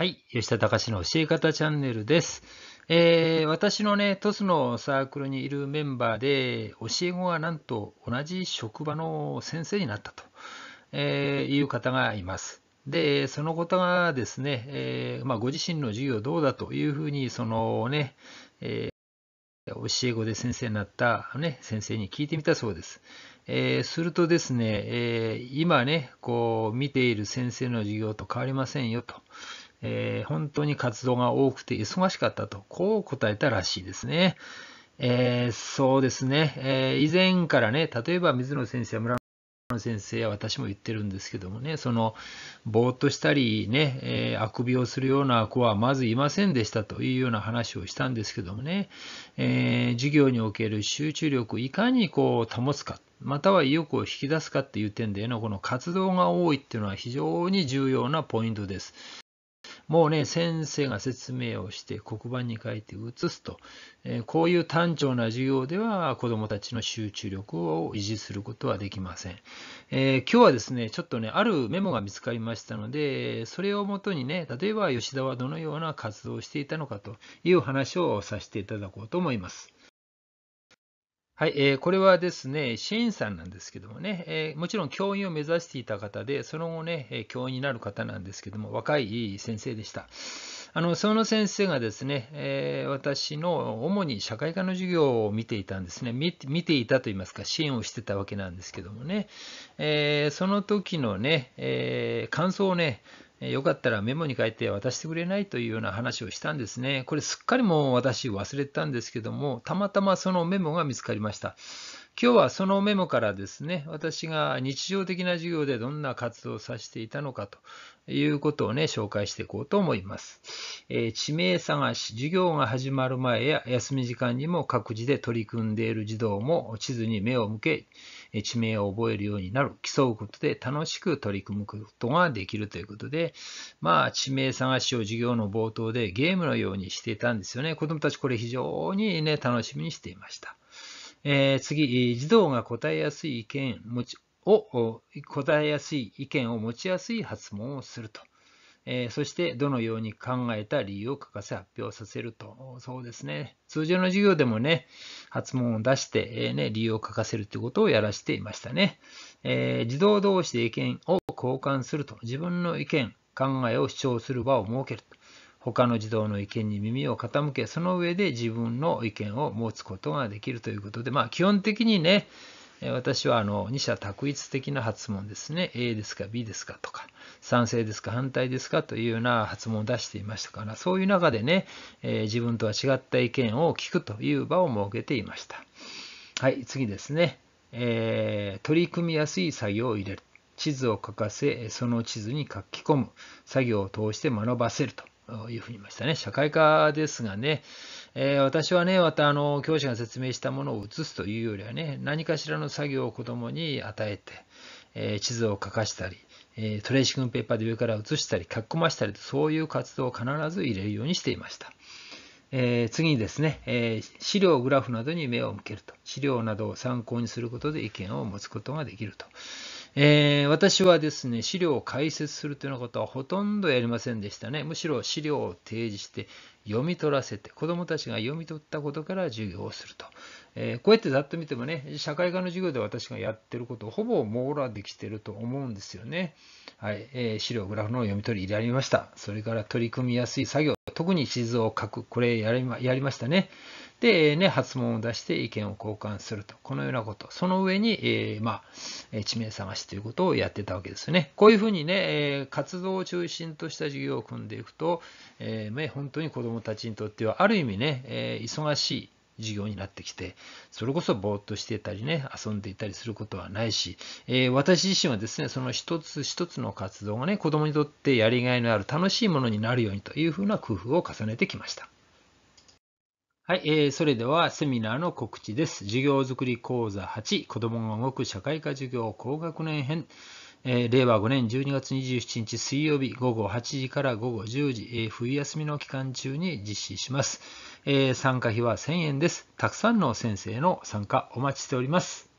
はい、吉田隆の教え方チャンネルです。えー、私のね、トスのサークルにいるメンバーで、教え子がなんと同じ職場の先生になったと、えー、いう方がいます。で、その方がですね、えー、まあ、ご自身の授業どうだというふうに、そのね、え教え子で先生になった、ね、先生に聞いてみたそうです。えー、するとですね、え今ね、こう見ている先生の授業と変わりませんよと。えー、本当に活動が多くて忙しかったと、こう答えたらしいですね。えー、そうですね、えー、以前からね、例えば水野先生や村野先生や私も言ってるんですけどもね、その、ぼーっとしたりね、えー、あくびをするような子はまずいませんでしたというような話をしたんですけどもね、え授業における集中力をいかにこう保つか、または意欲を引き出すかっていう点でのこの活動が多いっていうのは非常に重要なポイントです。もうね、先生が説明をして黒板に書いて写すと、えこういう単調な授業では子どもたちの集中力を維持することはできません。えー、今日はですね、ちょっとね、あるメモが見つかりましたので、それをもとにね、例えば吉田はどのような活動をしていたのかという話をさせていただこうと思います。はい、えー、これはですね、支援さんなんですけどもね、えー、もちろん教員を目指していた方で、その後ね、教員になる方なんですけども、若い先生でした。あのその先生がですね、えー、私の主に社会科の授業を見ていたんですね見、見ていたといいますか、支援をしてたわけなんですけどもね、えー、その時のね、えー、感想をね、よかったらメモに書いて渡してくれないというような話をしたんですね。これすっかりもう私忘れてたんですけども、たまたまそのメモが見つかりました。今日はそのメモからですね、私が日常的な授業でどんな活動をさせていたのかということをね、紹介していこうと思います。えー、地名探し、授業が始まる前や休み時間にも各自で取り組んでいる児童も地図に目を向け、地名を覚えるようになる、競うことで楽しく取り組むことができるということで、まあ、地名探しを授業の冒頭でゲームのようにしていたんですよね。子どもたちこれ非常にね、楽しみにしていました。えー、次、児童が答えやすい意見を、答えやすい意見を持ちやすい発問をすると。えー、そしてどのように考えた理由を書かせ発表させると。そうですね。通常の授業でもね、発問を出して、えー、ね、理由を書かせるということをやらしていましたね。えー、児童同士で意見を交換すると。自分の意見、考えを主張する場を設けると。他の児童の意見に耳を傾け、その上で自分の意見を持つことができるということで、まあ基本的にね、私はあの二者択一的な発問ですね。A ですか B ですかとか。賛成ですか反対ですかというような発問を出していましたから、そういう中でね、えー、自分とは違った意見を聞くという場を設けていました。はい、次ですね。えー、取り組みやすい作業を入れる。地図を書かせ、その地図に書き込む。作業を通して学ばせると。いうふうに言いましたね。社会科ですがね、えー、私はね、またあの教師が説明したものを写すというよりはね、何かしらの作業を子どもに与えて、えー、地図を書かしたり、えトレーシングペーパーで上から写したり、かっこましたりと、そういう活動を必ず入れるようにしていました。えー、次にですね、えー、資料、グラフなどに目を向けると、資料などを参考にすることで意見を持つことができると。えー、私はですね、資料を解説するというようなことはほとんどやりませんでしたね。むしろ資料を提示して読み取らせて、子どもたちが読み取ったことから授業をすると。えー、こうやってざっと見てもね、社会科の授業で私がやってること、をほぼ網羅できてると思うんですよね。はい、えー、資料、グラフの読み取りれられました。それから取り組みやすい作業、特に地図を書く、これやりまやりましたね。で、ね、発問を出して意見を交換すると。このようなこと。その上に、えー、まあ、地名探しということをやってたわけですよね。こういうふうにね、え活動を中心とした授業を組んでいくと、えー、ね、本当に子どもたちにとっては、ある意味ね、え忙しい。授業になってきて、それこそぼーっとしてたりね、遊んでいたりすることはないし、えー、私自身はですね、その一つ一つの活動がね、子供にとってやりがいのある楽しいものになるようにというふうな工夫を重ねてきました。はい、えー、それではセミナーの告知です。授業づくり講座8、子供が動く社会科授業高学年編。えー、令和5年12月27日水曜日午後8時から午後10時、えー、冬休みの期間中に実施します、えー、参加費は1000円です。たくさんの先生の参加お待ちしております。